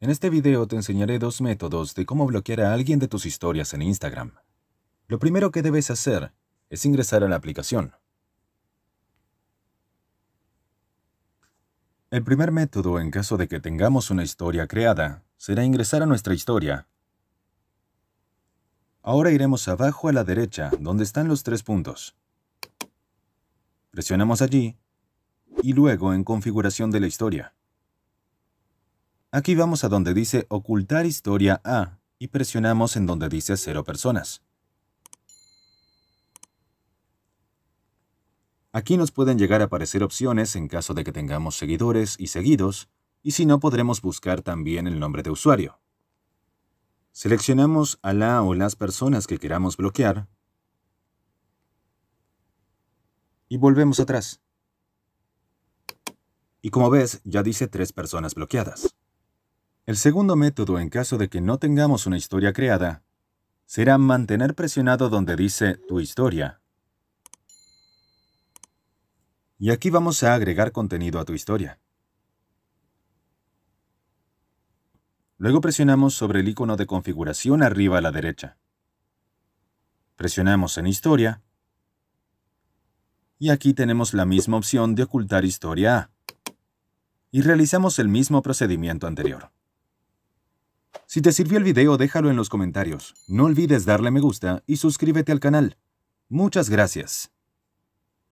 En este video te enseñaré dos métodos de cómo bloquear a alguien de tus historias en Instagram. Lo primero que debes hacer es ingresar a la aplicación. El primer método en caso de que tengamos una historia creada será ingresar a nuestra historia. Ahora iremos abajo a la derecha, donde están los tres puntos. Presionamos allí y luego en configuración de la historia. Aquí vamos a donde dice ocultar historia A y presionamos en donde dice Cero personas. Aquí nos pueden llegar a aparecer opciones en caso de que tengamos seguidores y seguidos, y si no podremos buscar también el nombre de usuario. Seleccionamos a la o las personas que queramos bloquear y volvemos atrás. Y como ves, ya dice tres personas bloqueadas. El segundo método, en caso de que no tengamos una historia creada, será mantener presionado donde dice tu historia. Y aquí vamos a agregar contenido a tu historia. Luego presionamos sobre el icono de configuración arriba a la derecha. Presionamos en Historia. Y aquí tenemos la misma opción de ocultar Historia A. Y realizamos el mismo procedimiento anterior. Si te sirvió el video, déjalo en los comentarios. No olvides darle me gusta y suscríbete al canal. Muchas gracias.